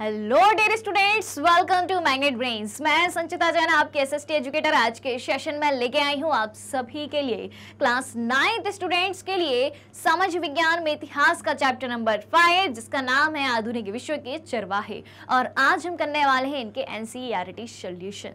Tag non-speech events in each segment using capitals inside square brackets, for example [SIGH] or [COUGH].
Hello dear students welcome to Magnet Brains मैं संचिता जैन आपके SST educator आज के सेशन में लेके आई हूँ आप सभी के लिए क्लास नाइन्थ स्टूडेंट्स के लिए समझ विज्ञान में इतिहास का चैप्टर नंबर फाइव जिसका नाम है आधुनिक विश्व के चरवाहे और आज हम करने वाले हैं इनके एन सी e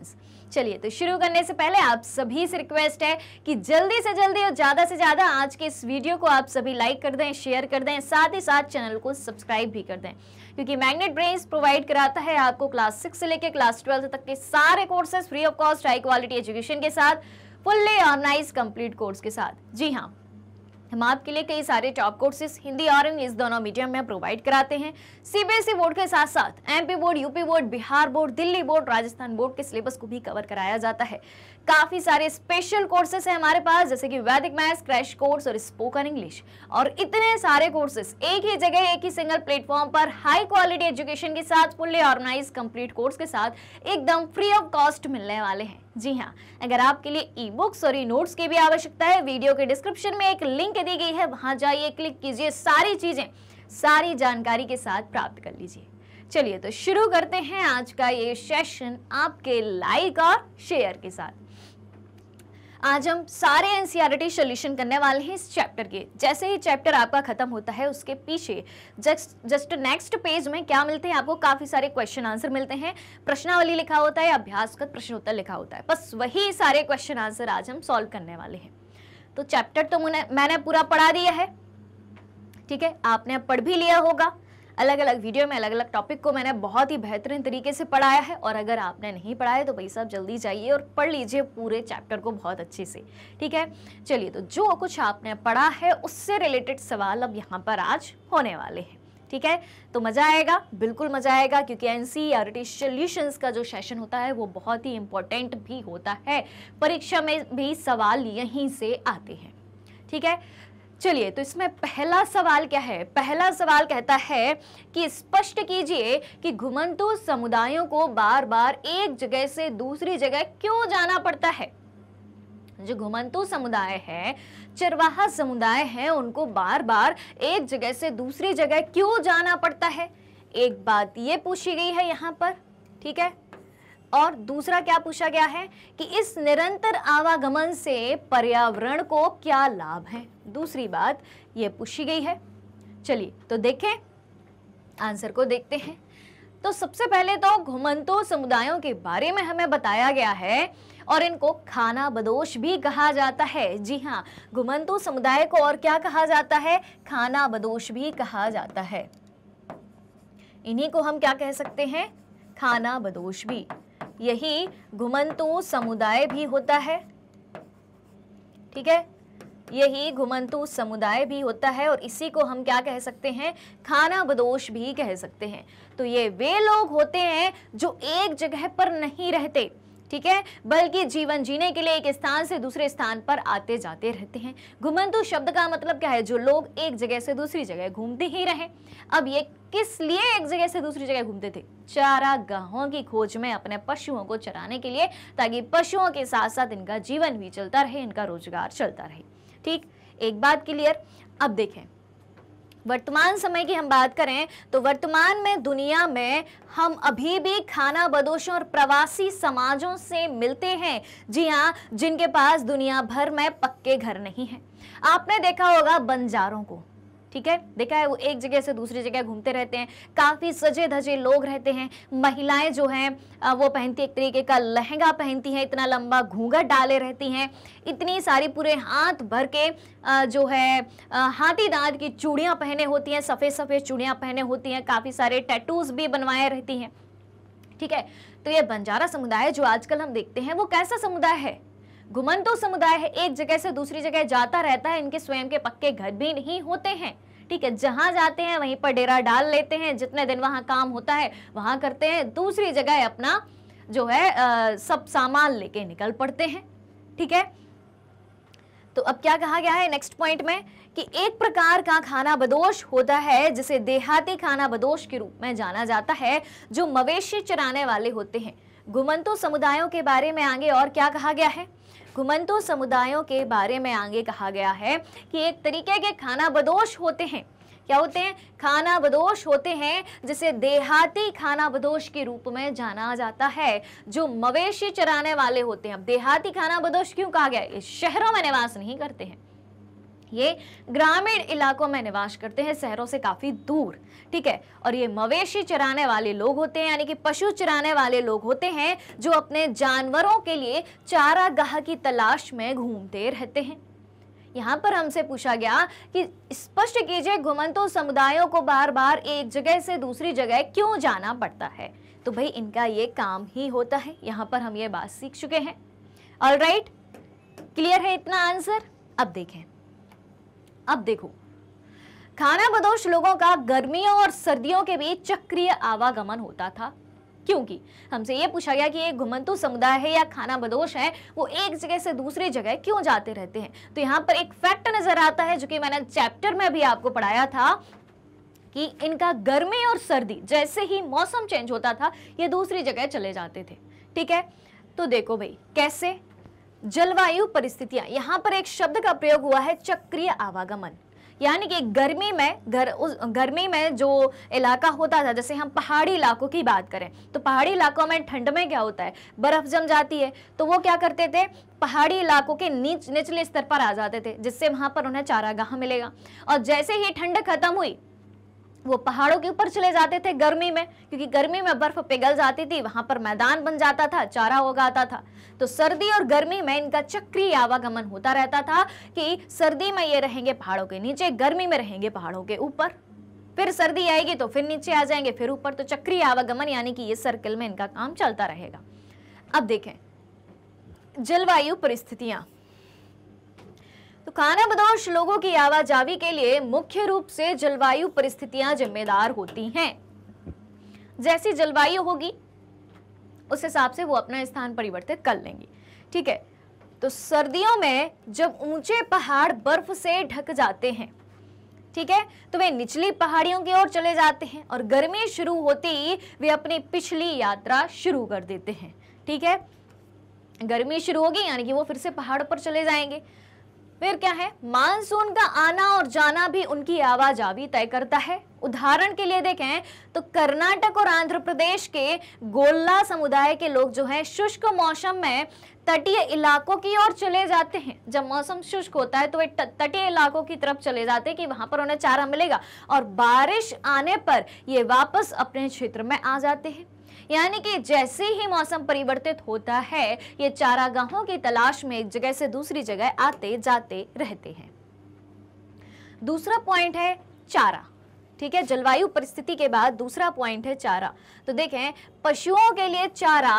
चलिए तो शुरू करने से पहले आप सभी से रिक्वेस्ट है कि जल्दी से जल्दी और ज़्यादा से ज़्यादा आज के इस वीडियो को आप सभी लाइक कर दें शेयर कर दें साथ ही साथ चैनल को सब्सक्राइब भी कर दें क्योंकि मैग्नेट ब्रेन्स प्रोवाइड कराता है आपको क्लास सिक्स से लेकर क्लास ट्वेल्थ तक के सारे courses free of cost high quality education के साथ फुल्ली ऑर्गनाइज कंप्लीट कोर्स के साथ जी हाँ हम आपके लिए कई सारे टॉप कोर्सेज हिंदी और इंग्लिश दोनों मीडियम में प्रोवाइड कराते हैं सीबीएसई बोर्ड e के साथ साथ MP board UP board Bihar board Delhi board Rajasthan board के सिलेबस को भी कवर कराया जाता है काफी सारे स्पेशल कोर्सेस हैं हमारे पास जैसे कि वैदिक मैथ्स क्रैश कोर्स और स्पोकन इंग्लिश और इतने सारे कोर्सेस एक ही जगह एक ही सिंगल प्लेटफॉर्म पर हाई क्वालिटी एजुकेशन के साथ फुल्ली ऑर्गेनाइज कंप्लीट कोर्स के साथ एकदम फ्री ऑफ कॉस्ट मिलने वाले हैं जी हाँ अगर आपके लिए ई बुक्स और ई नोट्स की भी आवश्यकता है वीडियो के डिस्क्रिप्शन में एक लिंक दी गई है वहां जाइए क्लिक कीजिए सारी चीजें सारी जानकारी के साथ प्राप्त कर लीजिए चलिए तो शुरू करते हैं आज का ये सेशन आपके लाइक और शेयर के साथ आज हम सारे एनसीआरटी सोल्यूशन e करने वाले हैं इस चैप्टर के जैसे ही चैप्टर आपका खत्म होता है उसके पीछे जस्ट नेक्स्ट पेज में क्या मिलते हैं आपको काफी सारे क्वेश्चन आंसर मिलते हैं प्रश्नावली लिखा होता है अभ्यास का प्रश्नोत्तर लिखा होता है बस वही सारे क्वेश्चन आंसर आज हम सॉल्व करने वाले हैं तो चैप्टर तो मैंने पूरा पढ़ा दिया है ठीक है आपने पढ़ भी लिया होगा अलग अलग वीडियो में अलग अलग टॉपिक को मैंने बहुत ही बेहतरीन तरीके से पढ़ाया है और अगर आपने नहीं पढ़ाया तो भाई साहब जल्दी जाइए और पढ़ लीजिए पूरे चैप्टर को बहुत अच्छे से ठीक है चलिए तो जो कुछ आपने पढ़ा है उससे रिलेटेड सवाल अब यहाँ पर आज होने वाले हैं ठीक है तो मज़ा आएगा बिल्कुल मज़ा आएगा क्योंकि एन सी आर सोल्यूशंस का जो सेशन होता है वो बहुत ही इंपॉर्टेंट भी होता है परीक्षा में भी सवाल यहीं से आते हैं ठीक है चलिए तो इसमें पहला सवाल क्या है पहला सवाल कहता है कि स्पष्ट कीजिए कि घुमंतु समुदायों को बार बार एक जगह से दूसरी जगह क्यों जाना पड़ता है जो घुमंतु समुदाय है चरवाहा समुदाय है उनको बार बार एक जगह से दूसरी जगह क्यों जाना पड़ता है एक बात ये पूछी गई है यहाँ पर ठीक है और दूसरा क्या पूछा गया है कि इस निरंतर आवागमन से पर्यावरण को क्या लाभ है दूसरी बात यह पूछी गई है चलिए तो देखें आंसर को देखते हैं तो सबसे पहले तो घुमंतु समुदायों के बारे में हमें बताया गया है और इनको खाना बदोश भी कहा जाता है जी हाँ घुमंतु समुदाय को और क्या कहा जाता है खाना बदोश भी कहा जाता है इन्हीं को हम क्या कह सकते हैं खाना बदोश भी यही घुमंतु समुदाय भी होता है ठीक है यही घुमंतु समुदाय भी होता है और इसी को हम क्या कह सकते हैं खाना बदोश भी कह सकते हैं तो ये वे लोग होते हैं जो एक जगह पर नहीं रहते ठीक है बल्कि जीवन जीने के लिए एक स्थान से दूसरे स्थान पर आते जाते रहते हैं घुमंतु शब्द का मतलब क्या है जो लोग एक जगह से दूसरी जगह घूमते ही रहे अब ये किस लिए एक जगह से दूसरी जगह घूमते थे चारा गहों की खोज में अपने पशुओं को चराने के लिए ताकि पशुओं के साथ साथ इनका जीवन भी चलता रहे इनका रोजगार चलता रहे ठीक एक बात क्लियर अब देखें वर्तमान समय की हम बात करें तो वर्तमान में दुनिया में हम अभी भी खाना बदोशों और प्रवासी समाजों से मिलते हैं जी हाँ जिनके पास दुनिया भर में पक्के घर नहीं है आपने देखा होगा बंजारों को ठीक है देखा है वो एक जगह से दूसरी जगह घूमते रहते हैं काफ़ी सजे धजे लोग रहते हैं महिलाएं जो हैं वो पहनती एक तरीके का लहंगा पहनती हैं इतना लंबा घूंघट डाले रहती हैं इतनी सारी पूरे हाथ भर के जो है हाथी दांत की चूड़ियां पहने होती हैं सफ़ेद सफ़ेद चूड़ियां पहने होती हैं काफ़ी सारे टैटूज़ भी बनवाए रहती हैं ठीक है तो ये बंजारा समुदाय जो आजकल हम देखते हैं वो कैसा समुदाय है घुमंतु समुदाय है एक जगह से दूसरी जगह जाता रहता है इनके स्वयं के पक्के घर भी नहीं होते हैं ठीक है जहां जाते हैं वहीं पर डेरा डाल लेते हैं जितने दिन वहां काम होता है वहां करते हैं दूसरी जगह अपना जो है आ, सब सामान लेके निकल पड़ते हैं ठीक है तो अब क्या कहा गया है नेक्स्ट पॉइंट में कि एक प्रकार का खाना बदोश होता है जिसे देहाती खाना बदोश के रूप में जाना जाता है जो मवेशी चराने वाले होते हैं घुमंतु समुदायों के बारे में आगे और क्या कहा गया है घुमंतु समुदायों के बारे में आगे कहा गया है कि एक तरीके के खाना बदोश होते हैं क्या होते हैं खाना बदोश होते हैं जिसे देहाती खाना बदोश के रूप में जाना जाता है जो मवेशी चराने वाले होते हैं अब देहाती खाना बदोश क्यों कहा गया शहरों में निवास नहीं करते हैं ये ग्रामीण इलाकों में निवास करते हैं शहरों से काफ़ी दूर ठीक है और ये मवेशी चराने वाले लोग होते हैं यानी कि पशु चराने वाले लोग होते हैं जो अपने जानवरों के लिए चारागाह की तलाश में घूमते रहते हैं यहाँ पर हमसे पूछा गया कि स्पष्ट कीजिए घुमंतु समुदायों को बार बार एक जगह से दूसरी जगह क्यों जाना पड़ता है तो भाई इनका ये काम ही होता है यहाँ पर हम ये बात सीख चुके हैं ऑल राइट क्लियर है इतना आंसर अब देखें अब देखो खाना बदोश लोगों का गर्मियों और सर्दियों के बीच चक्रीय आवागमन होता था क्योंकि हमसे यह पूछा गया कि ये घुमंतु समुदाय है या खाना बदोश है वो एक जगह से दूसरी जगह क्यों जाते रहते हैं तो यहां पर एक फैक्ट नजर आता है जो कि मैंने चैप्टर में भी आपको पढ़ाया था कि इनका गर्मी और सर्दी जैसे ही मौसम चेंज होता था ये दूसरी जगह चले जाते थे ठीक है तो देखो भाई कैसे जलवायु परिस्थितियां यहाँ पर एक शब्द का प्रयोग हुआ है चक्रीय आवागमन यानी कि गर्मी में घर उस गर्मी में जो इलाका होता था जैसे हम पहाड़ी इलाकों की बात करें तो पहाड़ी इलाकों में ठंड में क्या होता है बर्फ़ जम जाती है तो वो क्या करते थे पहाड़ी इलाकों के नीच निचले स्तर पर आ जाते थे जिससे वहां पर उन्हें चारागाह मिलेगा और जैसे ही ठंड खत्म हुई वो पहाड़ों के ऊपर चले जाते थे गर्मी में क्योंकि गर्मी में बर्फ पिघल जाती थी वहां पर मैदान बन जाता था चारा उगाता था तो सर्दी और गर्मी में इनका चक्रीय आवागमन होता रहता था कि सर्दी में ये रहेंगे पहाड़ों के नीचे गर्मी में रहेंगे पहाड़ों के ऊपर फिर सर्दी आएगी तो फिर नीचे आ जाएंगे फिर ऊपर तो चक्रीय आवागमन यानी कि ये सर्किल में इनका काम चलता रहेगा अब देखें जलवायु परिस्थितियां तो खाना बदोश लोगों की आवाजावी के लिए मुख्य रूप से जलवायु परिस्थितियां जिम्मेदार होती हैं जैसी जलवायु होगी उस हिसाब से वो अपना स्थान परिवर्तित कर लेंगी ठीक है तो सर्दियों में जब ऊंचे पहाड़ बर्फ से ढक जाते हैं ठीक है तो वे निचली पहाड़ियों की ओर चले जाते हैं और गर्मी शुरू होते ही वे अपनी पिछली यात्रा शुरू कर देते हैं ठीक है गर्मी शुरू होगी यानी कि वो फिर से पहाड़ पर चले जाएंगे फिर क्या है मानसून का आना और जाना भी उनकी आवाजावी तय करता है उदाहरण के लिए देखें तो कर्नाटक और आंध्र प्रदेश के गोल्ला समुदाय के लोग जो है शुष्क मौसम में तटीय इलाकों की ओर चले जाते हैं जब मौसम शुष्क होता है तो वे तटीय इलाकों की तरफ चले जाते हैं कि वहां पर उन्हें चारा मिलेगा और बारिश आने पर ये वापस अपने क्षेत्र में आ जाते हैं यानी कि जैसे ही मौसम परिवर्तित होता है ये चारागाहों की तलाश में एक जगह से दूसरी जगह आते जाते रहते हैं दूसरा पॉइंट है चारा ठीक है जलवायु परिस्थिति के बाद दूसरा पॉइंट है चारा तो देखें पशुओं के लिए चारा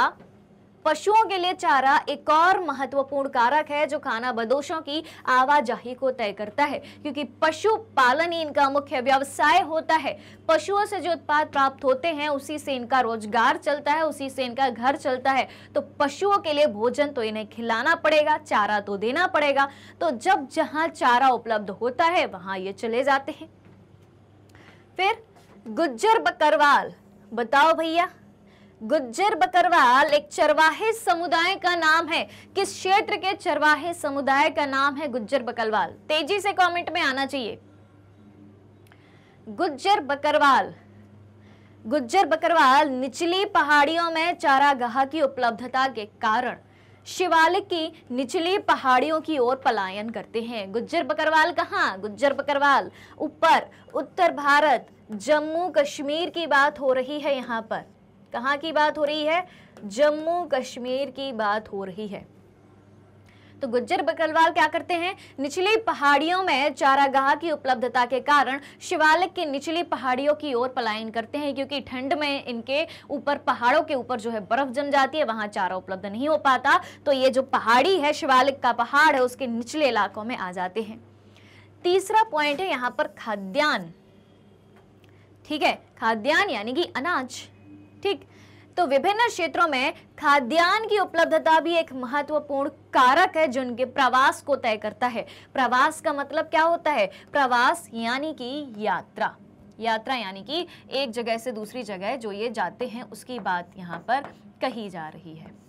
पशुओं के लिए चारा एक और महत्वपूर्ण कारक है जो खाना बदोशों की आवाजाही को तय करता है क्योंकि पशुपालन ही इनका मुख्य व्यवसाय होता है पशुओं से जो उत्पाद प्राप्त होते हैं उसी से इनका रोजगार चलता है उसी से इनका घर चलता है तो पशुओं के लिए भोजन तो इन्हें खिलाना पड़ेगा चारा तो देना पड़ेगा तो जब जहां चारा उपलब्ध होता है वहां ये चले जाते हैं फिर गुज्जर बकरवाल बताओ भैया गुज्जर बकरवाल एक चरवाहे समुदाय का नाम है किस क्षेत्र के चरवाहे समुदाय का नाम है गुज्जर बकरवाल तेजी से कमेंट में आना चाहिए गुज्जर बकरवाल गुज्जर बकरवाल निचली पहाड़ियों में चारागाह की उपलब्धता के कारण शिवालिक की निचली पहाड़ियों की ओर पलायन करते हैं गुज्जर बकरवाल कहाँ गुज्जर बकरवाल ऊपर उत्तर भारत जम्मू कश्मीर की बात हो रही है यहाँ पर कहाँ की बात हो रही है जम्मू कश्मीर की बात हो रही है तो गुज्जर बकरवाल क्या करते हैं निचली पहाड़ियों में चारागाह की उपलब्धता के कारण शिवालिक के निचली पहाड़ियों की ओर पलायन करते हैं क्योंकि ठंड में इनके ऊपर पहाड़ों के ऊपर जो है बर्फ जम जाती है वहां चारा उपलब्ध नहीं हो पाता तो ये जो पहाड़ी है शिवालिक का पहाड़ है उसके निचले इलाकों में आ जाते हैं तीसरा पॉइंट है यहां पर खाद्यान्न ठीक है खाद्यान्न यानी कि अनाज ठीक तो विभिन्न क्षेत्रों में खाद्यान्न की उपलब्धता भी एक महत्वपूर्ण कारक है जो उनके प्रवास को तय करता है प्रवास का मतलब क्या होता है प्रवास यानी कि यात्रा यात्रा यानी कि एक जगह से दूसरी जगह जो ये जाते हैं उसकी बात यहाँ पर कही जा रही है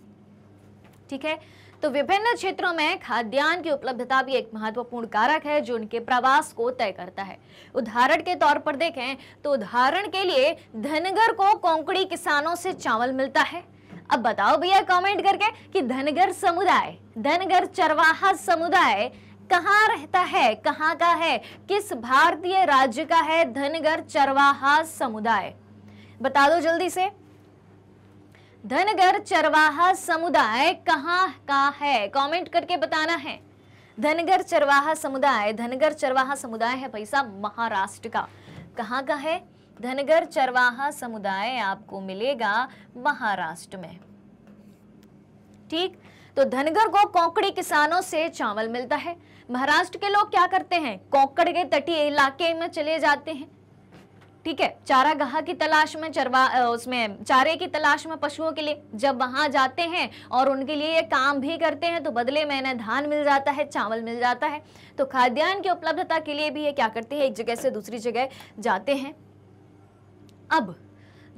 ठीक है तो विभिन्न क्षेत्रों में खाद्यान्न की उपलब्धता भी एक महत्वपूर्ण कारक है जो उनके प्रवास को तय करता है उदाहरण के तौर पर देखें तो उदाहरण के लिए धनगर को कोंकड़ी किसानों से चावल मिलता है अब बताओ भैया कमेंट करके कि धनगर समुदाय धनगर चरवाहा समुदाय कहाँ रहता है कहाँ का है किस भारतीय राज्य का है धनगर चरवाहा समुदाय बता दो जल्दी से धनगर चरवाहा समुदाय कहाँ का है कमेंट करके बताना है धनगर चरवाहा समुदाय धनगर चरवाहा समुदाय है पैसा महाराष्ट्र का कहाँ का है धनगर चरवाहा समुदाय आपको मिलेगा महाराष्ट्र में ठीक तो धनगर को कोकड़ी किसानों से चावल मिलता है महाराष्ट्र के लोग क्या करते हैं कोंकड़ के तटीय इलाके में चले जाते हैं ठीक है चारागाह की तलाश में चरवा उसमें चारे की तलाश में पशुओं के लिए जब वहां जाते हैं और उनके लिए ये काम भी करते हैं तो बदले में इन्हें धान मिल जाता है चावल मिल जाता है तो खाद्यान्न की उपलब्धता के लिए भी ये क्या करते हैं एक जगह से दूसरी जगह जाते हैं अब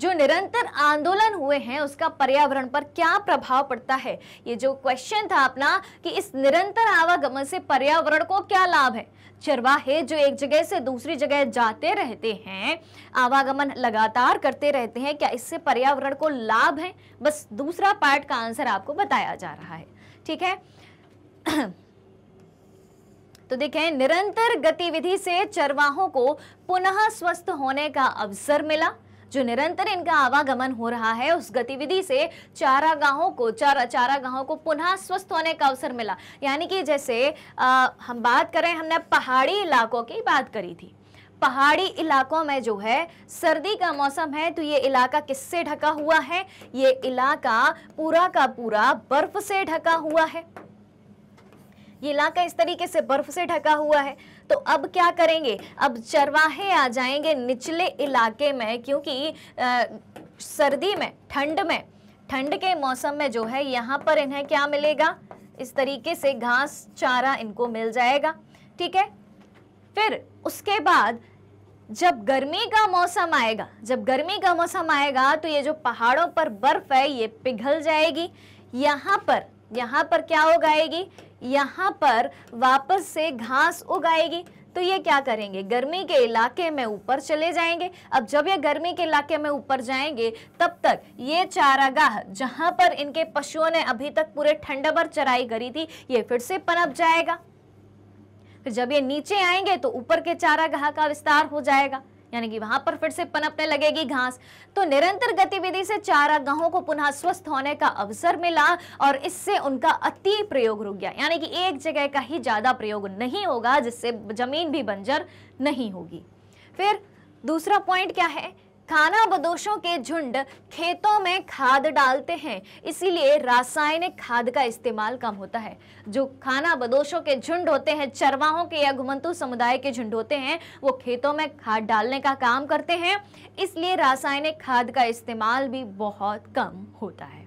जो निरंतर आंदोलन हुए हैं उसका पर्यावरण पर क्या प्रभाव पड़ता है ये जो क्वेश्चन था अपना कि इस निरंतर आवागमन से पर्यावरण को क्या लाभ है चरवाहे जो एक जगह से दूसरी जगह जाते रहते हैं आवागमन लगातार करते रहते हैं क्या इससे पर्यावरण को लाभ है बस दूसरा पार्ट का आंसर आपको बताया जा रहा है ठीक है [CLEARS THROAT] तो देखें निरंतर गतिविधि से चरवाहों को पुनः स्वस्थ होने का अवसर मिला जो निरंतर इनका आवागमन हो रहा है उस गतिविधि से चारा गाहों को चारा चारा गाहों को पुनः स्वस्थ होने का अवसर मिला यानी कि जैसे आ, हम बात करें हमने पहाड़ी इलाकों की बात करी थी पहाड़ी इलाकों में जो है सर्दी का मौसम है तो ये इलाका किससे ढका हुआ है ये इलाका पूरा का पूरा बर्फ से ढका हुआ है ये इलाका इस तरीके से बर्फ से ढका हुआ है तो अब क्या करेंगे अब चरवाहे आ जाएंगे निचले इलाके में क्योंकि सर्दी में ठंड में ठंड के मौसम में जो है यहाँ पर इन्हें क्या मिलेगा इस तरीके से घास चारा इनको मिल जाएगा ठीक है फिर उसके बाद जब गर्मी का मौसम आएगा जब गर्मी का मौसम आएगा तो ये जो पहाड़ों पर बर्फ है ये पिघल जाएगी यहाँ पर यहाँ पर क्या हो यहाँ पर वापस से घास उगाएगी तो ये क्या करेंगे गर्मी के इलाके में ऊपर चले जाएंगे अब जब ये गर्मी के इलाके में ऊपर जाएंगे तब तक ये चारागाह जहाँ पर इनके पशुओं ने अभी तक पूरे ठंड पर चराई करी थी ये फिर से पनप जाएगा फिर जब ये नीचे आएंगे तो ऊपर के चारागाह का विस्तार हो जाएगा यानी कि वहां पर फिर से पनपने लगेगी घास तो निरंतर गतिविधि से चारागाहों को पुनः स्वस्थ होने का अवसर मिला और इससे उनका अति प्रयोग रुक गया यानी कि एक जगह का ही ज्यादा प्रयोग नहीं होगा जिससे जमीन भी बंजर नहीं होगी फिर दूसरा पॉइंट क्या है खाना बदोशों के झुंड खेतों में खाद डालते हैं इसीलिए रासायनिक खाद का इस्तेमाल कम होता है जो खाना बदोशों के झुंड होते हैं चरवाहों के या घुमंतु समुदाय के झुंड होते हैं वो खेतों में खाद डालने का काम करते हैं इसलिए रासायनिक खाद का इस्तेमाल भी बहुत कम होता है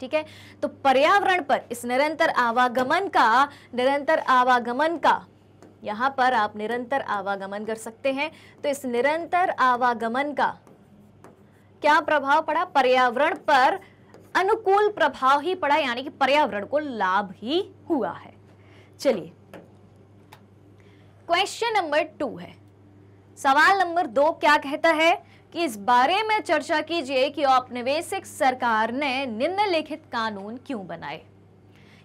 ठीक है तो पर्यावरण पर इस निरंतर आवागमन का निरंतर आवागमन का यहाँ पर आप निरंतर आवागमन कर सकते हैं तो इस निरंतर आवागमन का क्या प्रभाव पड़ा पर्यावरण पर अनुकूल प्रभाव ही पड़ा यानी कि पर्यावरण को लाभ ही हुआ है चलिए क्वेश्चन नंबर टू है सवाल नंबर दो क्या कहता है कि इस बारे में चर्चा कीजिए कि औपनिवेशिक सरकार ने निम्नलिखित कानून क्यों बनाए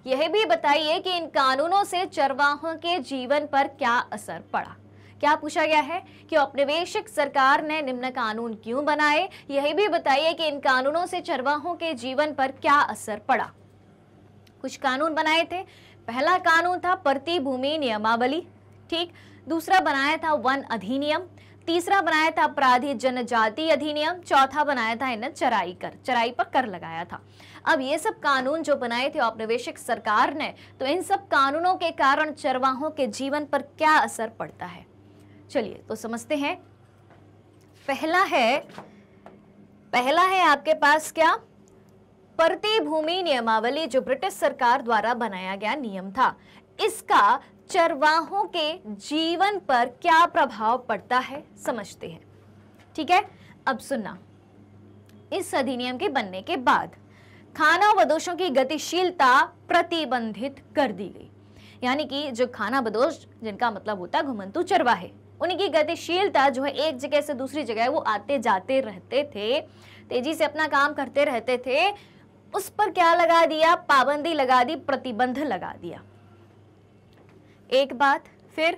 यह भी बताइए कि इन कानूनों से चरवाहों के जीवन पर क्या असर पड़ा क्या पूछा गया है कि औपनिवेशिक सरकार ने निम्न कानून क्यों बनाए यह भी बताइए कि इन कानूनों से चरवाहों के जीवन पर क्या असर पड़ा कुछ कानून बनाए थे पहला कानून था प्रतिभूमि नियमावली ठीक दूसरा बनाया था वन अधिनियम तीसरा बनाया था अपराधी जनजाति अधिनियम चौथा बनाया था इन्हें चराई कर चराई पर कर लगाया था अब ये सब कानून जो बनाए थे औपनिवेशिक सरकार ने तो इन सब कानूनों के कारण चरवाहों के जीवन पर क्या असर पड़ता है चलिए तो समझते हैं पहला है पहला है आपके पास क्या भूमि नियमावली जो ब्रिटिश सरकार द्वारा बनाया गया नियम था इसका चरवाहों के जीवन पर क्या प्रभाव पड़ता है समझते हैं ठीक है अब सुनना इस अधिनियम के बनने के बाद खाना बदोशों की गतिशीलता प्रतिबंधित कर दी गई यानी कि जो खाना बदोश जिनका मतलब होता है घुमंतु चरवाहे उनकी गतिशीलता जो है एक जगह से दूसरी जगह वो आते जाते रहते थे तेजी से अपना काम करते रहते थे उस पर क्या लगा दिया पाबंदी लगा दी प्रतिबंध लगा दिया एक बात फिर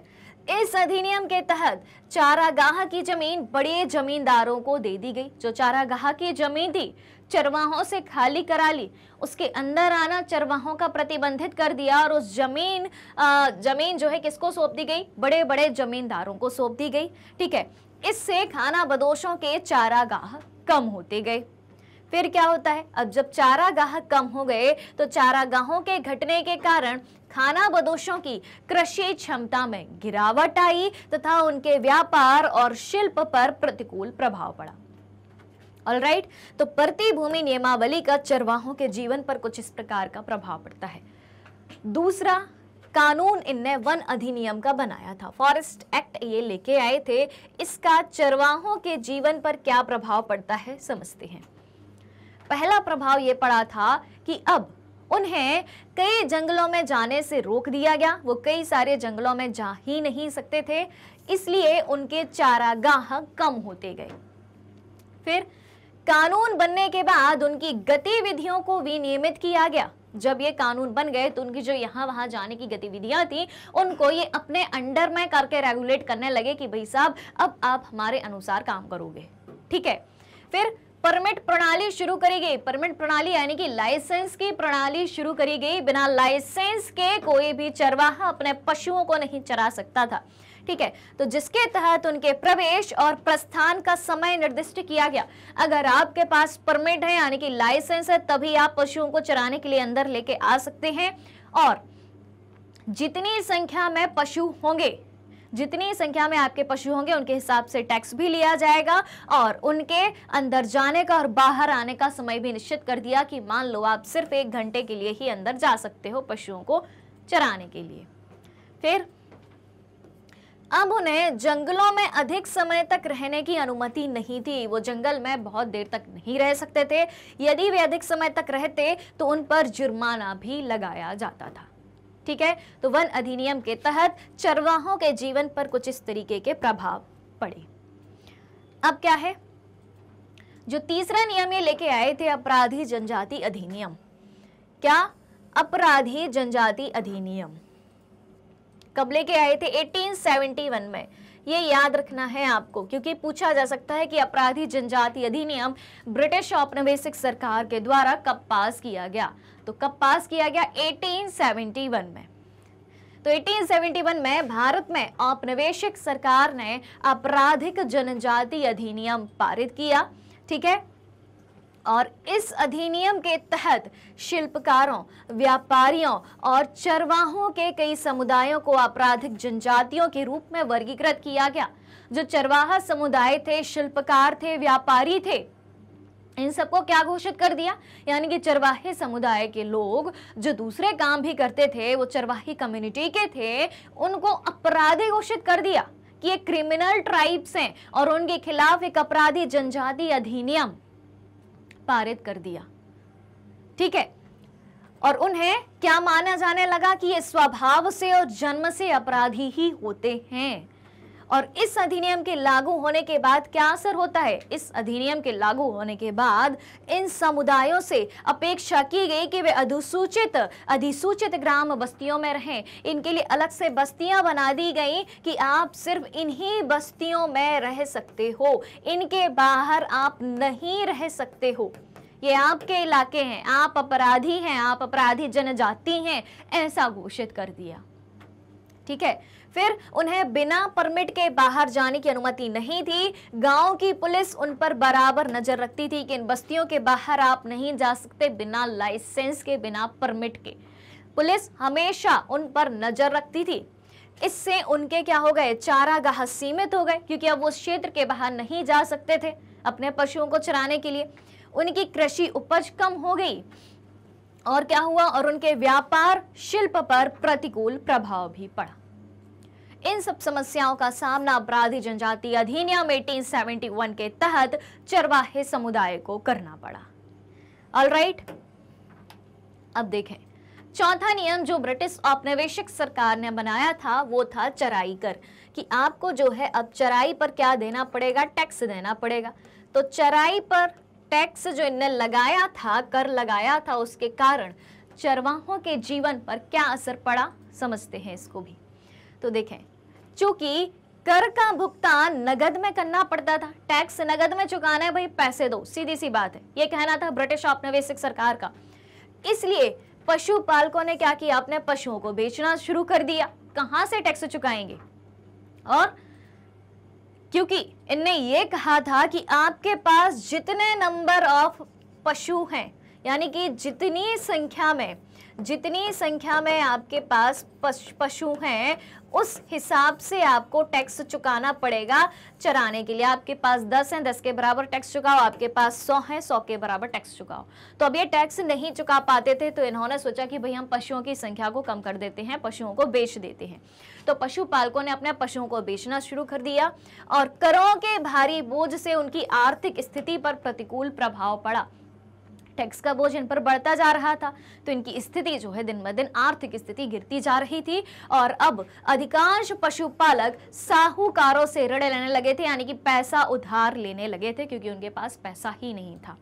इस अधिनियम के तहत चारागाह की जमीन बड़े जमींदारों को दे दी गई जो चारागाह की जमीन थी चरवाहों से खाली करा ली उसके अंदर आना चरवाहों का प्रतिबंधित कर दिया और उस जमीन आ, जमीन जो है किसको सौंप दी गई बड़े बड़े जमींदारों को सौंप दी गई ठीक है इससे खाना बदोशों के चारागाह कम होते गए फिर क्या होता है अब जब चारागाह कम हो गए तो चारागाहों के घटने के कारण खाना बदोशों की कृषि क्षमता में गिरावट आई तथा उनके व्यापार और शिल्प पर प्रतिकूल प्रभाव पड़ा ऑलराइट right? तो प्रतिभूमि नियमावली का चरवाहों के जीवन पर कुछ इस प्रकार का प्रभाव पड़ता है दूसरा कानून इनने वन अधिनियम का बनाया था फॉरेस्ट एक्ट ये लेके आए थे इसका चरवाहों के जीवन पर क्या प्रभाव पड़ता है समझते हैं पहला प्रभाव ये पड़ा था कि अब उन्हें कई जंगलों में जाने से रोक दिया गया वो कई सारे जंगलों में जा ही नहीं सकते थे इसलिए उनके चारागाह कम होते गए फिर कानून बनने के बाद उनकी गतिविधियों को विनियमित किया गया जब ये कानून बन गए तो उनकी जो यहाँ वहां जाने की गतिविधियां थी उनको ये अपने अंडर में करके रेगुलेट करने लगे कि भाई साहब अब आप हमारे अनुसार काम करोगे ठीक है फिर परमिट प्रणाली शुरू करी गई परमिट प्रणाली यानी कि लाइसेंस की प्रणाली शुरू करी गई बिना लाइसेंस के कोई भी चरवाहा अपने पशुओं को नहीं चरा सकता था ठीक है तो जिसके तहत उनके प्रवेश और प्रस्थान का समय निर्दिष्ट किया गया अगर आपके पास परमिट है यानी कि लाइसेंस है तभी आप पशुओं को चराने के लिए अंदर लेके आ सकते हैं और जितनी संख्या में पशु होंगे जितनी संख्या में आपके पशु होंगे उनके हिसाब से टैक्स भी लिया जाएगा और उनके अंदर जाने का और बाहर आने का समय भी निश्चित कर दिया कि मान लो आप सिर्फ एक घंटे के लिए ही अंदर जा सकते हो पशुओं को चराने के लिए फिर अब उन्हें जंगलों में अधिक समय तक रहने की अनुमति नहीं थी वो जंगल में बहुत देर तक नहीं रह सकते थे यदि वे अधिक समय तक रहते तो उन पर जुर्माना भी लगाया जाता था ठीक है तो वन अधिनियम के तहत चरवाहों के जीवन पर कुछ इस तरीके के प्रभाव पड़े अब क्या है जो तीसरा नियम ये लेके आए थे अपराधी जनजाति अधिनियम क्या अपराधी जनजाति अधिनियम कब लेके आए थे 1871 में ये याद रखना है आपको क्योंकि पूछा जा सकता है कि अपराधी जनजाति अधिनियम ब्रिटिश औपनिवेशिक सरकार के द्वारा कब पास किया गया तो कब पास किया गया 1871 में तो 1871 में भारत में औपनिवेशिक सरकार ने आपराधिक जनजाति अधिनियम पारित किया ठीक है और इस अधिनियम के तहत शिल्पकारों व्यापारियों और चरवाहों के कई समुदायों को आपराधिक जनजातियों के रूप में वर्गीकृत किया गया जो चरवाहा समुदाय थे शिल्पकार थे व्यापारी थे इन सबको क्या घोषित कर दिया यानी कि चरवाहे समुदाय के लोग जो दूसरे काम भी करते थे वो चरवाही कम्युनिटी के थे उनको अपराधी घोषित कर दिया कि ये क्रिमिनल ट्राइब्स हैं और उनके खिलाफ एक अपराधी जनजाति अधिनियम पारित कर दिया ठीक है और उन्हें क्या माना जाने लगा कि ये स्वभाव से और जन्म से अपराधी ही होते हैं और इस अधिनियम के लागू होने के बाद क्या असर होता है इस अधिनियम के लागू होने के बाद इन समुदायों से अपेक्षा की गई कि वे अधिसूचित अधिसूचित ग्राम बस्तियों में रहें इनके लिए अलग से बस्तियां बना दी गई कि आप सिर्फ इन्हीं बस्तियों में रह सकते हो इनके बाहर आप नहीं रह सकते हो ये आपके इलाके हैं आप अपराधी हैं आप अपराधी जनजाति हैं ऐसा घोषित कर दिया ठीक है फिर उन्हें बिना परमिट के बाहर जाने की अनुमति नहीं थी गांव की पुलिस उन पर बराबर नजर रखती थी कि इन बस्तियों के बाहर आप नहीं जा सकते बिना लाइसेंस के बिना परमिट के पुलिस हमेशा उन पर नजर रखती थी इससे उनके क्या हो गए चारागाह सीमित हो गए क्योंकि अब वो क्षेत्र के बाहर नहीं जा सकते थे अपने पशुओं को चराने के लिए उनकी कृषि उपज कम हो गई और क्या हुआ और उनके व्यापार शिल्प पर प्रतिकूल प्रभाव भी पड़ा इन सब समस्याओं का सामना अपराधी जनजाति अधिनियम 1871 के तहत चरवाहे समुदाय को करना पड़ा ऑलराइट right? अब देखें चौथा नियम जो ब्रिटिश औपनिवेशिक सरकार ने बनाया था वो था चराई कर कि आपको जो है अब चराई पर क्या देना पड़ेगा टैक्स देना पड़ेगा तो चराई पर टैक्स जो इनने लगाया था कर लगाया था उसके कारण चरवाहों के जीवन पर क्या असर पड़ा समझते हैं इसको भी तो देखें चूंकि कर का भुगतान नगद में करना पड़ता था टैक्स नगद में चुकाना है भाई पैसे दो सीधी सी बात है ये कहना था ब्रिटिश औपनिवेशिक सरकार का इसलिए पशुपालकों ने क्या किया अपने पशुओं को बेचना शुरू कर दिया कहां से टैक्स चुकाएंगे और क्योंकि इनने ये कहा था कि आपके पास जितने नंबर ऑफ पशु हैं यानी कि जितनी संख्या में जितनी संख्या में आपके पास पशु हैं उस हिसाब से आपको टैक्स चुकाना पड़ेगा चराने के लिए आपके पास 10 हैं 10 के बराबर टैक्स चुकाओ आपके पास 100 हैं 100 के बराबर टैक्स चुकाओ तो अब ये टैक्स नहीं चुका पाते थे तो इन्होंने सोचा कि भाई हम पशुओं की संख्या को कम कर देते हैं पशुओं को बेच देते हैं तो पशुपालकों ने अपने पशुओं को बेचना शुरू कर दिया और करों के भारी बोझ से उनकी आर्थिक स्थिति पर प्रतिकूल प्रभाव पड़ा टैक्स का बोझ इन पर बढ़ता जा रहा था तो इनकी स्थिति जो है दिन ब दिन आर्थिक स्थिति गिरती जा रही थी और अब अधिकांश पशुपालक साहूकारों से ऋण लेने लगे थे यानी कि पैसा उधार लेने लगे थे क्योंकि उनके पास पैसा ही नहीं था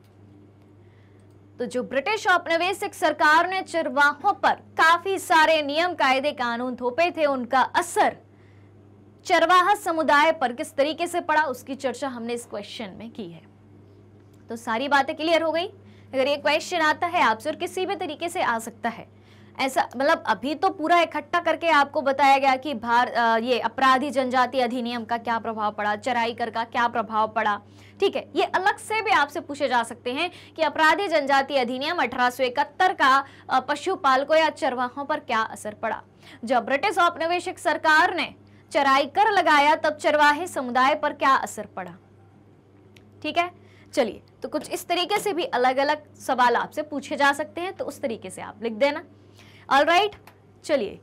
तो जो ब्रिटिश औपनिवेशिक सरकार ने चरवाहों पर काफी सारे नियम कायदे कानून थोपे थे उनका असर चरवाहा समुदाय पर किस तरीके से पड़ा उसकी चर्चा हमने इस क्वेश्चन में की है तो सारी बातें क्लियर हो गई अगर ये क्वेश्चन आता है आपसे और किसी भी तरीके से आ सकता है ऐसा मतलब अभी तो पूरा इकट्ठा करके आपको बताया गया कि भार ये अपराधी जनजाति अधिनियम का क्या प्रभाव पड़ा चराई कर का क्या प्रभाव पड़ा ठीक है ये अलग से भी आपसे पूछे जा सकते हैं कि अपराधी जनजाति अधिनियम अठारह का पशुपालकों या चरवाहों पर क्या असर पड़ा जब ब्रिटिश औपनिवेशिक सरकार ने चराई कर लगाया तब चरवाहे समुदाय पर क्या असर पड़ा ठीक है चलिए तो कुछ इस तरीके से भी अलग अलग सवाल आपसे पूछे जा सकते हैं तो उस तरीके से आप लिख देना ऑल राइट चलिए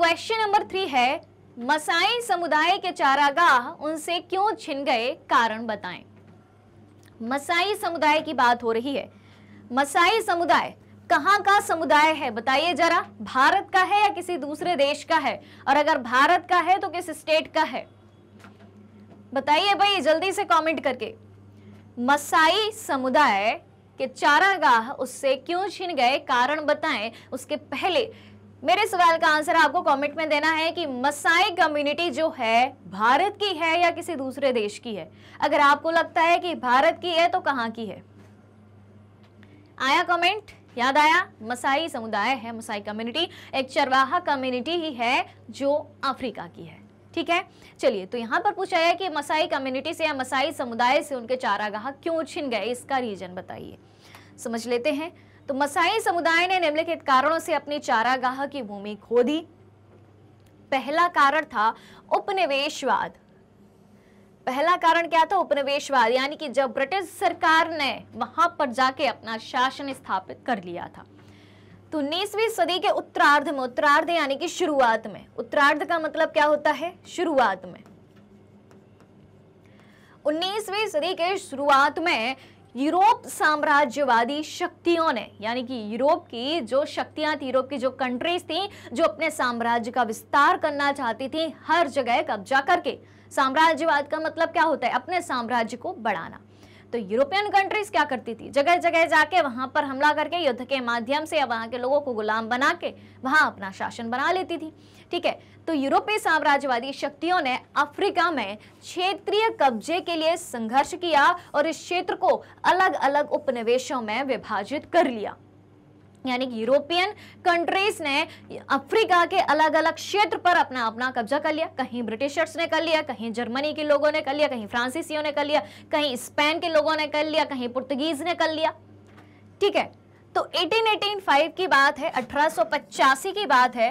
क्वेश्चन नंबर थ्री है मसाई समुदाय के चारागाह उनसे क्यों छिन गए कारण बताएं मसाई समुदाय की बात हो रही है मसाई समुदाय कहाँ का समुदाय है बताइए जरा भारत का है या किसी दूसरे देश का है और अगर भारत का है तो किस स्टेट का है बताइए भाई जल्दी से कमेंट करके मसाई समुदाय के चारागाह उससे क्यों छिन गए कारण बताएं उसके पहले मेरे सवाल का आंसर आपको कमेंट में देना है कि मसाई कम्युनिटी जो है भारत की है या किसी दूसरे देश की है अगर आपको लगता है कि भारत की है तो कहाँ की है आया कमेंट याद आया मसाई समुदाय है मसाई कम्युनिटी एक चरवाहा कम्युनिटी ही है जो अफ्रीका की है ठीक है चलिए तो यहाँ पर पूछा है कि मसाई कम्युनिटी से या मसाई समुदाय से उनके चारागाह क्यों छिन गए इसका रीजन बताइए समझ लेते हैं तो मसाई समुदाय ने निम्नलिखित कारणों से अपनी चारागाह की भूमि खो दी पहला कारण था उपनिवेशवाद पहला कारण क्या था उपनिवेशवाद यानी कि जब ब्रिटिश सरकार ने वहां पर जाके अपना शासन स्थापित कर लिया था तो उन्नीसवीं सदी के उत्तरार्ध में उत्तरार्ध यानी कि शुरुआत में उत्तरार्ध का मतलब क्या होता है शुरुआत में उन्नीसवीं सदी के शुरुआत में यूरोप साम्राज्यवादी शक्तियों ने यानी कि यूरोप की जो शक्तियां थी यूरोप की जो कंट्रीज थी जो अपने साम्राज्य का विस्तार करना चाहती थी हर जगह कब्जा करके साम्राज्यवाद का मतलब क्या होता है अपने साम्राज्य को बढ़ाना तो यूरोपियन कंट्रीज क्या करती थी जगह जगह जाके वहां पर हमला करके युद्ध के माध्यम से या वहां के लोगों को गुलाम बना के वहां अपना शासन बना लेती थी ठीक है तो यूरोपीय साम्राज्यवादी शक्तियों ने अफ्रीका में क्षेत्रीय कब्जे के लिए संघर्ष किया और इस क्षेत्र को अलग अलग उपनिवेशों में विभाजित कर लिया यानी यूरोपियन कंट्रीज ने अफ्रीका के अलग अलग क्षेत्र पर अपना अपना कब्जा कर लिया कहीं ब्रिटिशर्स ने कर लिया कहीं जर्मनी के लोगों ने कर लिया कहीं फ्रांसीसियों ने कर लिया कहीं स्पेन के लोगों ने कर लिया कहीं पुर्तगीज ने कर लिया ठीक है तो 1885 की बात है अठारह की बात है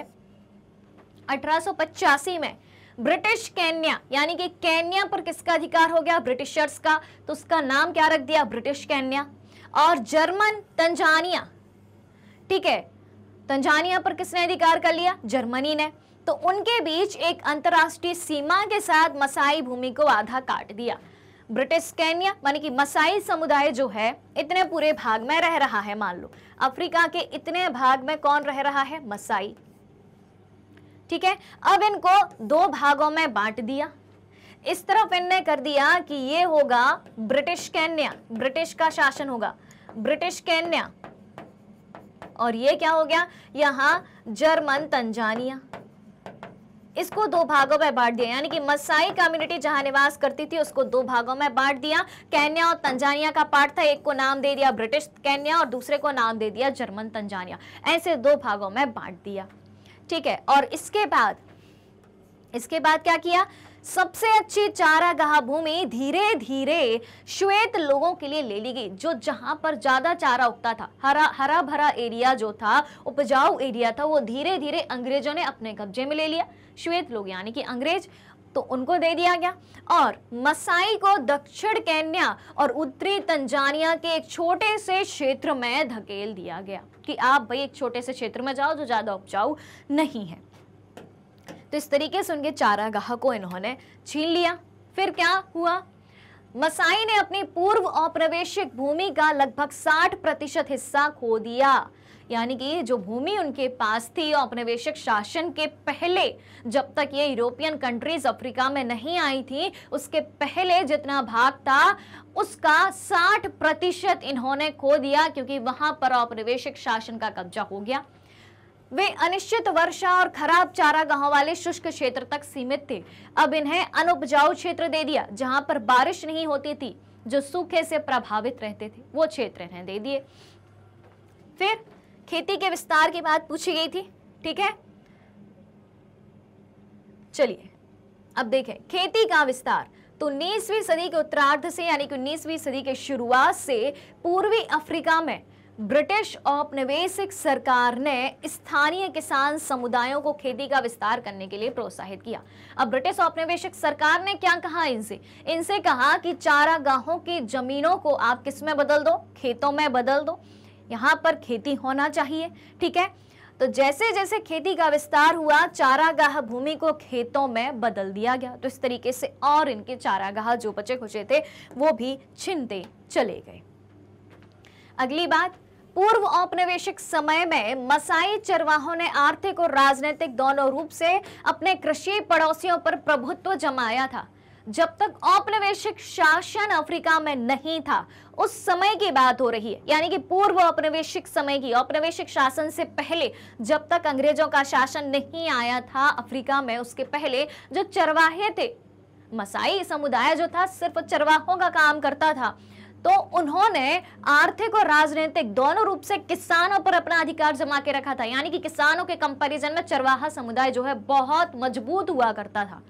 अठारह में ब्रिटिश कैनिया यानी कि कैनिया पर किसका अधिकार हो गया ब्रिटिशर्स का तो उसका नाम क्या रख दिया ब्रिटिश कैन्या और जर्मन तंजानिया ठीक है तंजानिया पर किसने अधिकार कर लिया जर्मनी ने तो उनके बीच एक अंतरराष्ट्रीय सीमा के साथ मसाई भूमि को आधा काट दिया ब्रिटिश कैनिया मानी कि मसाई समुदाय जो है इतने पूरे भाग में रह रहा है मान लो अफ्रीका के इतने भाग में कौन रह रहा है मसाई ठीक है अब इनको दो भागों में बांट दिया इस तरफ इनने कर दिया कि ये होगा ब्रिटिश कैन्या ब्रिटिश का शासन होगा ब्रिटिश कैन्या और ये क्या हो गया यहाँ जर्मन तंजानिया इसको दो भागों में बांट दिया यानी कि मसाई कम्युनिटी जहां निवास करती थी उसको दो भागों में बांट दिया कैन्या और तंजानिया का पार्ट था एक को नाम दे दिया ब्रिटिश कैनिया और दूसरे को नाम दे दिया जर्मन तंजानिया ऐसे दो भागों में बांट दिया ठीक है और इसके बाद इसके बाद क्या किया सबसे अच्छी चारागाह भूमि धीरे धीरे श्वेत लोगों के लिए ले ली गई जो जहां पर ज्यादा चारा उगता था हरा हरा भरा एरिया जो था उपजाऊ एरिया था वो धीरे धीरे अंग्रेजों ने अपने कब्जे में ले लिया श्वेत लोग यानी कि अंग्रेज तो उनको दे दिया गया और मसाई को दक्षिण केन्या और उत्तरी तंजानिया के एक छोटे से क्षेत्र में धकेल दिया गया कि आप भाई एक छोटे से क्षेत्र में जाओ जो ज़्यादा उपजाऊ नहीं है तो इस तरीके से उनके चारा गाह को इन्होंने छीन लिया फिर क्या हुआ मसाई ने अपनी पूर्व औप्रवेशिक भूमि का लगभग 60 प्रतिशत हिस्सा खो दिया यानी कि जो भूमि उनके पास थी औपनिवेशिक शासन के पहले जब तक ये यूरोपियन कंट्रीज अफ्रीका में नहीं आई थी उसके पहले जितना भाग था उसका 60 प्रतिशत इन्होंने खो दिया क्योंकि वहां पर औपनिवेशिक शासन का कब्जा हो गया वे अनिश्चित वर्षा और खराब चारा गांव वाले शुष्क क्षेत्र तक सीमित थे अब इन्हें अनुपजाऊ क्षेत्र दे दिया जहां पर बारिश नहीं होती थी जो सूखे से प्रभावित रहते थे वो क्षेत्र इन्हें दे दिए फिर खेती के विस्तार की बात पूछी गई थी ठीक है चलिए अब देखें खेती का विस्तार तो उन्नीसवीं सदी के उत्तरार्ध से यानी कि उन्नीसवीं सदी के शुरुआत से पूर्वी अफ्रीका में ब्रिटिश औपनिवेशिक सरकार ने स्थानीय किसान समुदायों को खेती का विस्तार करने के लिए प्रोत्साहित किया अब ब्रिटिश औपनिवेशिक सरकार ने क्या कहा इनसे इनसे कहा कि चारागाहों की जमीनों को आप किस में बदल दो खेतों में बदल दो यहाँ पर खेती होना चाहिए ठीक है तो जैसे जैसे खेती का विस्तार हुआ चारागाह भूमि को खेतों में बदल दिया गया तो इस तरीके से और इनके चारागाह जो बचे खुचे थे वो भी छिनते चले गए अगली बात पूर्व औपनिवेशिक समय में मसाई चरवाहों ने आर्थिक और राजनीतिक दोनों रूप से अपने कृषि पड़ोसियों पर प्रभुत्व जमाया था जब तक औपनिवेशिक शासन अफ्रीका में नहीं था उस समय की बात हो रही है यानी कि पूर्व औपनिवेशिक समय की औपनिवेशिक शासन से पहले जब तक अंग्रेजों का शासन नहीं आया था अफ्रीका में उसके पहले जो चरवाहे थे मसाई समुदाय जो था सिर्फ चरवाहों का काम करता था तो उन्होंने आर्थिक और राजनीतिक दोनों रूप से किसानों पर अपना अधिकार जमा के रखा था यानी कि किसानों के कंपैरिजन में चरवाहा समुदाय जो है बहुत मजबूत हुआ करता था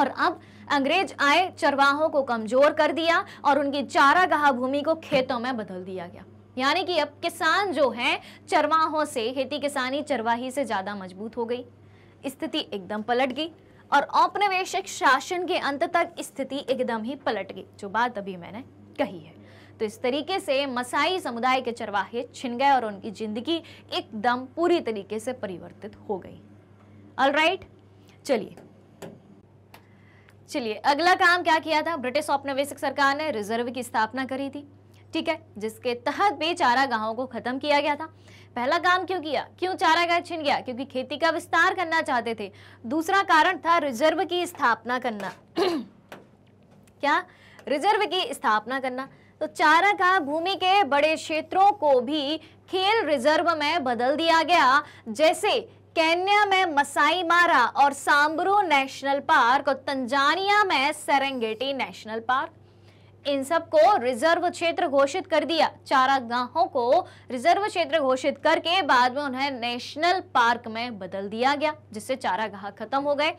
और अब अंग्रेज आए चरवाहों को कमजोर कर दिया और उनकी चारागाह भूमि को खेतों में बदल दिया गया यानी कि अब किसान जो है चरवाहों से खेती किसानी चरवाही से ज्यादा मजबूत हो गई स्थिति एकदम पलट गई और औपनिवेशिक शासन के अंत तक स्थिति एकदम ही पलट गई जो बात अभी मैंने कही है तो इस तरीके से मसाई समुदाय के चरवाहे छिन गए और उनकी जिंदगी एकदम पूरी तरीके से परिवर्तित हो गई ऑल राइट चलिए चलिए अगला काम क्या किया था ब्रिटिश औपनिवेशिक सरकार ने रिजर्व की स्थापना करी थी ठीक है जिसके तहत भी चारा गांवों को खत्म किया गया था पहला काम क्यों किया क्यों चारा चारागाह छिन गया क्योंकि खेती का विस्तार करना चाहते थे दूसरा कारण था रिजर्व की स्थापना करना [CLEARS THROAT] क्या रिजर्व की स्थापना करना तो चारा का भूमि के बड़े क्षेत्रों को भी खेल रिजर्व में बदल दिया गया जैसे केन्या में मसाई मारा और सांबरू नेशनल पार्क और तंजानिया में सरेंगेटी नेशनल पार्क इन सब को रिजर्व क्षेत्र घोषित कर दिया चारा गाहों को रिजर्व क्षेत्र घोषित करके बाद में उन्हें नेशनल पार्क में बदल दिया गया जिससे चारा खत्म हो गए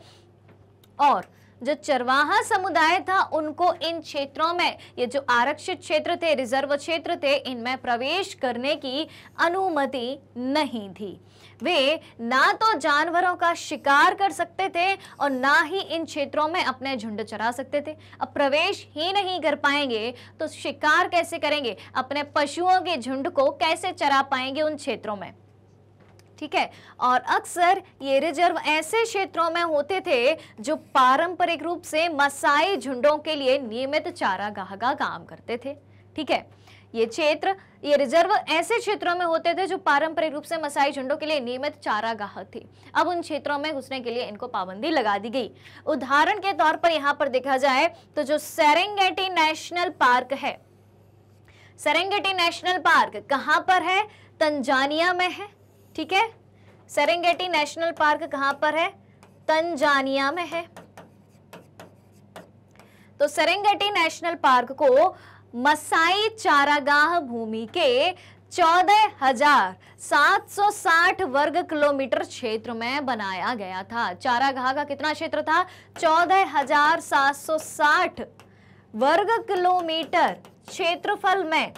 और जो चरवाहा समुदाय था उनको इन क्षेत्रों में ये जो आरक्षित क्षेत्र थे रिजर्व क्षेत्र थे इनमें प्रवेश करने की अनुमति नहीं थी वे ना तो जानवरों का शिकार कर सकते थे और ना ही इन क्षेत्रों में अपने झुंड चरा सकते थे अब प्रवेश ही नहीं कर पाएंगे तो शिकार कैसे करेंगे अपने पशुओं के झुंड को कैसे चरा पाएंगे उन क्षेत्रों में ठीक है और अक्सर ये रिजर्व ऐसे क्षेत्रों में होते थे जो पारंपरिक रूप से मसाई झुंडों के लिए नियमित चारागाह का काम करते थे ठीक है ये क्षेत्र ये रिजर्व ऐसे क्षेत्रों में होते थे जो पारंपरिक रूप से मसाई झुंडों के लिए नियमित चारागाह थे अब उन क्षेत्रों में घुसने के लिए इनको पाबंदी लगा दी गई उदाहरण के तौर पर यहां पर देखा जाए तो जो सेरेंगेटी नेशनल पार्क है सेरेंगेटी नेशनल पार्क कहां पर है तंजानिया में है ठीक है सेरेंगेटी नेशनल पार्क कहां पर है तंजानिया में है तो सेरेंगेटी नेशनल पार्क को मसाई चारागाह भूमि के चौदह हजार सात सौ साठ वर्ग किलोमीटर क्षेत्र में बनाया गया था चारागाह का कितना क्षेत्र था चौदह हजार सात सौ साठ वर्ग किलोमीटर क्षेत्रफल में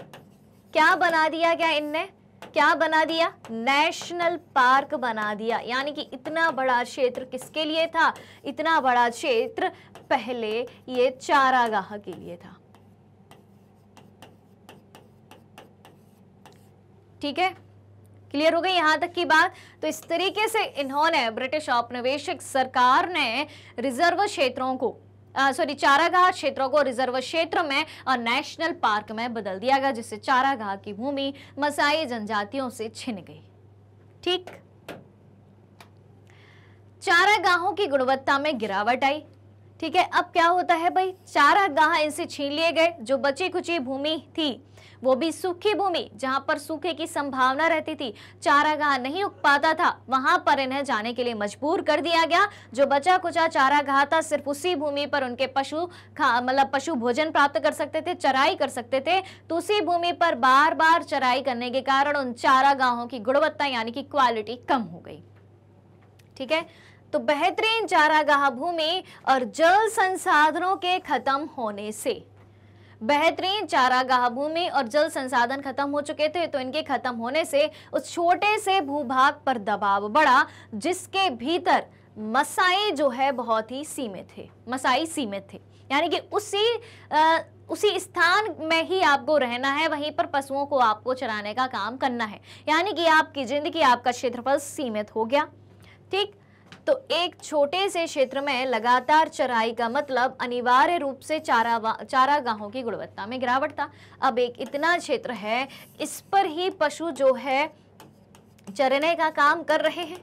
क्या बना दिया गया इनने क्या बना दिया नेशनल पार्क बना दिया यानी कि इतना बड़ा क्षेत्र किसके लिए था इतना बड़ा क्षेत्र पहले ये चारागाह के लिए था ठीक है क्लियर हो गई यहां तक की बात तो इस तरीके से इन्होंने ब्रिटिश औपनिवेशिक सरकार ने रिजर्व क्षेत्रों को सॉरी चारागाह क्षेत्रों को रिजर्व क्षेत्र में और नेशनल पार्क में बदल दिया गया जिससे चारागाह की भूमि मसाई जनजातियों से छिन गई ठीक चारागाहों की गुणवत्ता में गिरावट आई ठीक है अब क्या होता है भाई चारागाह इनसे छीन लिए गए जो बची खुची भूमि थी वो भी सूखी भूमि जहां पर सूखे की संभावना रहती थी चारागाह नहीं उग पाता था वहां पर इन्हें जाने के लिए मजबूर कर दिया गया जो बचा कुचा चारागाह था सिर्फ उसी भूमि पर उनके पशु मतलब पशु भोजन प्राप्त कर सकते थे चराई कर सकते थे तो उसी भूमि पर बार बार चराई करने के कारण उन चारागाहों की गुणवत्ता यानी कि क्वालिटी कम हो गई ठीक है तो बेहतरीन चारागाह भूमि और जल संसाधनों के खत्म होने से बेहतरीन चारागाह भूमि और जल संसाधन खत्म हो चुके थे तो इनके खत्म होने से उस छोटे से भूभाग पर दबाव बढ़ा जिसके भीतर मसाई जो है बहुत ही सीमित थे मसाई सीमित थे यानी कि उसी आ, उसी स्थान में ही आपको रहना है वहीं पर पशुओं को आपको चराने का काम करना है यानी कि आपकी जिंदगी आपका क्षेत्रफल सीमित हो गया ठीक तो एक छोटे से क्षेत्र में लगातार चराई का मतलब अनिवार्य रूप से चारा चारागाहों की गुणवत्ता में गिरावट था अब एक इतना क्षेत्र है इस पर ही पशु जो है चरने का काम कर रहे हैं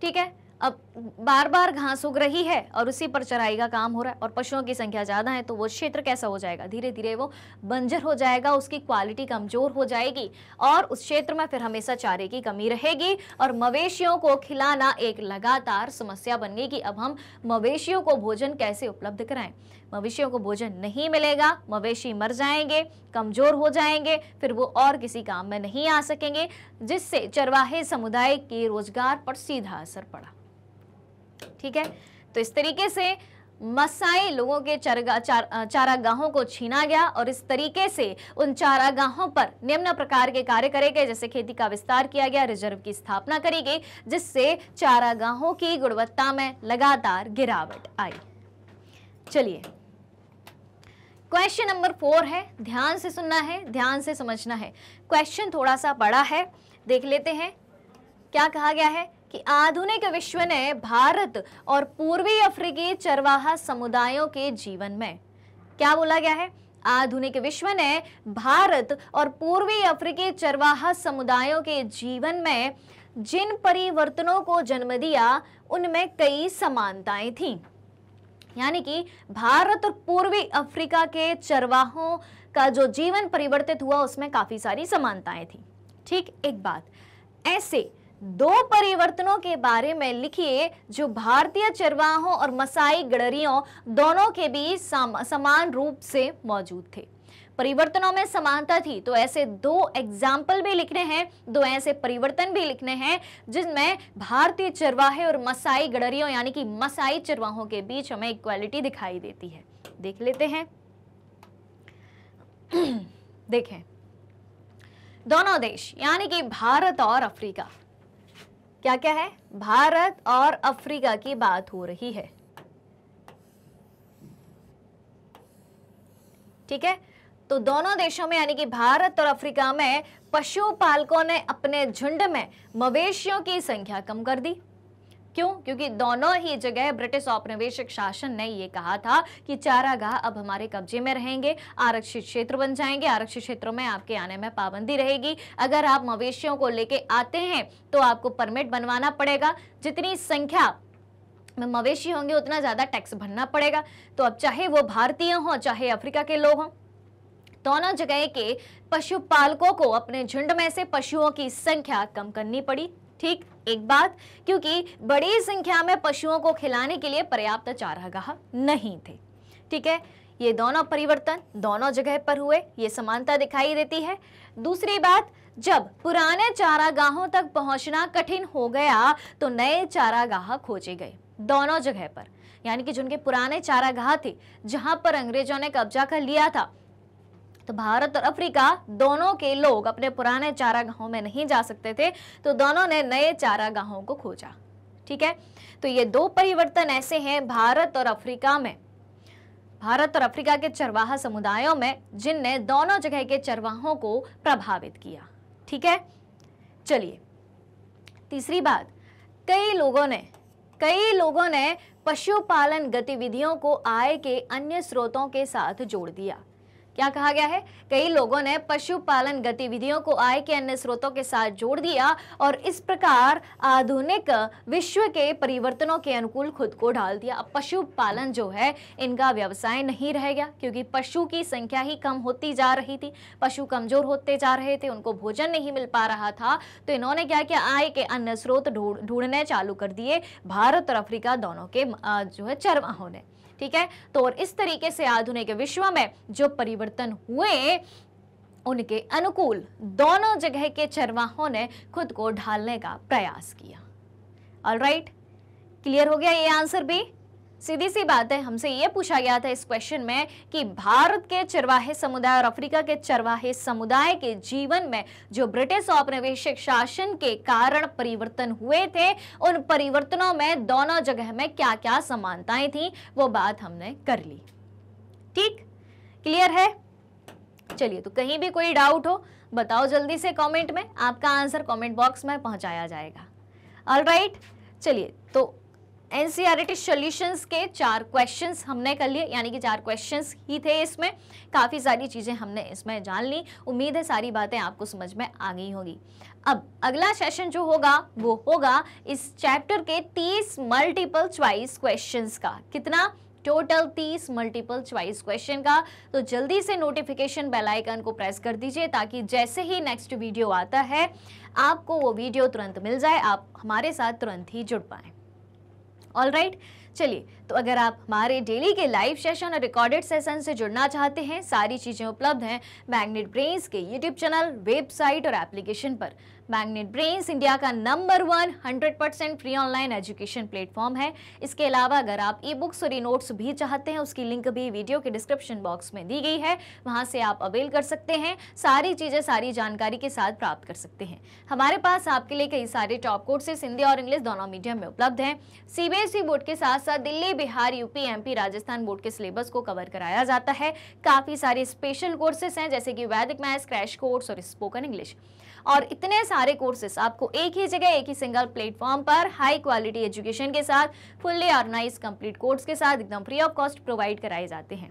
ठीक है अब बार बार घास उग रही है और उसी पर चराई का काम हो रहा है और पशुओं की संख्या ज़्यादा है तो वो क्षेत्र कैसा हो जाएगा धीरे धीरे वो बंजर हो जाएगा उसकी क्वालिटी कमज़ोर हो जाएगी और उस क्षेत्र में फिर हमेशा चारे की कमी रहेगी और मवेशियों को खिलाना एक लगातार समस्या बन गई कि अब हम मवेशियों को भोजन कैसे उपलब्ध कराएं मवेशियों को भोजन नहीं मिलेगा मवेशी मर जाएंगे कमज़ोर हो जाएंगे फिर वो और किसी काम में नहीं आ सकेंगे जिससे चरवाहे समुदाय के रोजगार पर सीधा असर पड़ा ठीक है तो इस तरीके से मसाई लोगों के चार, चारागाहों को छीना गया और इस तरीके से उन चारागाहों पर निम्न प्रकार के कार्य करे गए जैसे खेती का विस्तार किया गया रिजर्व की स्थापना करी गई जिससे चारागाहों की गुणवत्ता में लगातार गिरावट आई चलिए क्वेश्चन नंबर फोर है ध्यान से सुनना है ध्यान से समझना है क्वेश्चन थोड़ा सा बड़ा है देख लेते हैं क्या कहा गया है कि आधुनिक विश्व ने भारत और पूर्वी अफ्रीकी चरवाहा समुदायों के जीवन में क्या बोला गया है आधुनिक विश्व ने भारत और पूर्वी अफ्रीकी चरवाहा समुदायों के जीवन में जिन परिवर्तनों को जन्म दिया उनमें कई समानताएं थीं यानी कि भारत और पूर्वी अफ्रीका के चरवाहों का जो जीवन परिवर्तित हुआ उसमें काफ़ी सारी समानताएं थीं ठीक एक बात ऐसे दो परिवर्तनों के बारे में लिखिए जो भारतीय चरवाहों और मसाई गडरियों दोनों के बीच समान रूप से मौजूद थे परिवर्तनों में समानता थी तो ऐसे दो एग्जाम्पल भी लिखने हैं दो ऐसे परिवर्तन भी लिखने हैं जिसमें भारतीय चरवाहे और मसाई गडरियों यानी कि मसाई चरवाहों के बीच हमें इक्वालिटी दिखाई देती है देख लेते हैं [CLEARS THROAT] देखें दोनों देश यानी कि भारत और अफ्रीका क्या क्या है भारत और अफ्रीका की बात हो रही है ठीक है तो दोनों देशों में यानी कि भारत और अफ्रीका में पशुपालकों ने अपने झुंड में मवेशियों की संख्या कम कर दी क्यों क्योंकि दोनों ही जगह ब्रिटिश औपनिवेशिक शासन ने यह कहा था कि चारागाह अब हमारे कब्जे में रहेंगे आरक्षित क्षेत्र बन जाएंगे आरक्षित क्षेत्रों में आपके आने में पाबंदी रहेगी अगर आप मवेशियों को लेके आते हैं तो आपको परमिट बनवाना पड़ेगा जितनी संख्या में मवेशी होंगे उतना ज़्यादा टैक्स भरना पड़ेगा तो अब चाहे वो भारतीय हों चाहे अफ्रीका के लोग हों दोनों जगह के पशुपालकों को अपने झुंड में से पशुओं की संख्या कम करनी पड़ी ठीक एक बात क्योंकि बड़ी संख्या में पशुओं को खिलाने के लिए पर्याप्त चारागाह नहीं थे ठीक है ये दोनों परिवर्तन दोनों जगह पर हुए ये समानता दिखाई देती है दूसरी बात जब पुराने चारागाहों तक पहुंचना कठिन हो गया तो नए चारागाह खोजे गए दोनों जगह पर यानी कि जिनके पुराने चारागाह थे जहां पर अंग्रेजों ने कब्जा कर लिया था तो भारत और अफ्रीका दोनों के लोग अपने पुराने चारागाहों में नहीं जा सकते थे तो दोनों ने नए चारागाहों को खोजा ठीक है तो ये दो परिवर्तन ऐसे हैं भारत और अफ्रीका में भारत और अफ्रीका के चरवाहा समुदायों में जिनने दोनों जगह के चरवाहों को प्रभावित किया ठीक है चलिए तीसरी बात कई लोगों ने कई लोगों ने पशुपालन गतिविधियों को आय के अन्य स्रोतों के साथ जोड़ दिया क्या कहा गया है कई लोगों ने पशुपालन गतिविधियों को आय के अन्य स्रोतों के साथ जोड़ दिया और इस प्रकार आधुनिक विश्व के परिवर्तनों के अनुकूल खुद को ढाल दिया अब पशुपालन जो है इनका व्यवसाय नहीं रह गया क्योंकि पशु की संख्या ही कम होती जा रही थी पशु कमजोर होते जा रहे थे उनको भोजन नहीं मिल पा रहा था तो इन्होंने क्या किया आय के अन्य स्रोत ढूंढने चालू कर दिए भारत और अफ्रीका दोनों के जो है चरवाहों ने ठीक है तो और इस तरीके से आधुनिक विश्व में जो परिवर्तन हुए उनके अनुकूल दोनों जगह के चरवाहों ने खुद को ढालने का प्रयास किया ऑल राइट क्लियर हो गया ये आंसर भी सीधी सी बात है हमसे ये पूछा गया था इस क्वेश्चन में कि भारत के चरवाहे समुदाय और अफ्रीका के चरवाहे समुदाय के जीवन में जो ब्रिटिश औपनिवेशिक शासन के कारण परिवर्तन हुए थे उन परिवर्तनों में दोनों जगह में क्या क्या समानताएं थी वो बात हमने कर ली ठीक क्लियर है चलिए तो कहीं भी कोई डाउट हो बताओ जल्दी से कॉमेंट में आपका आंसर कॉमेंट बॉक्स में पहुंचाया जाएगा ऑल चलिए तो एनसीईआरटी सॉल्यूशंस के चार क्वेश्चंस हमने कर लिए यानी कि चार क्वेश्चंस ही थे इसमें काफ़ी सारी चीज़ें हमने इसमें जान ली उम्मीद है सारी बातें आपको समझ में आ गई होगी अब अगला सेशन जो होगा वो होगा इस चैप्टर के तीस मल्टीपल च्वाइस क्वेश्चंस का कितना टोटल तीस मल्टीपल च्वाइस क्वेश्चन का तो जल्दी से नोटिफिकेशन बेलाइकन को प्रेस कर दीजिए ताकि जैसे ही नेक्स्ट वीडियो आता है आपको वो वीडियो तुरंत मिल जाए आप हमारे साथ तुरंत ही जुड़ पाएँ ऑल राइट चलिए तो अगर आप हमारे डेली के लाइव सेशन और रिकॉर्डेड सेशन से जुड़ना चाहते हैं सारी चीज़ें उपलब्ध हैं मैग्नेट ब्रेन्स के यूट्यूब चैनल वेबसाइट और एप्लीकेशन पर मैग्नेट ब्रेन्स इंडिया का number one hundred percent free online education platform है इसके अलावा अगर आप ई बुक्स और ई नोट्स भी चाहते हैं उसकी लिंक भी वीडियो के डिस्क्रिप्शन बॉक्स में दी गई है वहाँ से आप अवेल कर सकते हैं सारी चीज़ें सारी जानकारी के साथ प्राप्त कर सकते हैं हमारे पास आपके लिए कई सारे टॉप कोर्सेस हिंदी और इंग्लिश दोनों मीडियम में उपलब्ध हैं सी बोर्ड e के साथ साथ Delhi Bihar UP P Rajasthan board के सिलेबस को कवर कराया जाता है काफ़ी सारे स्पेशल कोर्सेस हैं जैसे कि वैदिक मैथ्स क्रैश कोर्स और स्पोकन इंग्लिश और इतने सारे कोर्सेस आपको एक ही जगह एक ही सिंगल प्लेटफॉर्म पर हाई क्वालिटी एजुकेशन के साथ फुल्ली ऑर्गेनाइज कंप्लीट कोर्स के साथ एकदम फ्री ऑफ कॉस्ट प्रोवाइड कराए जाते हैं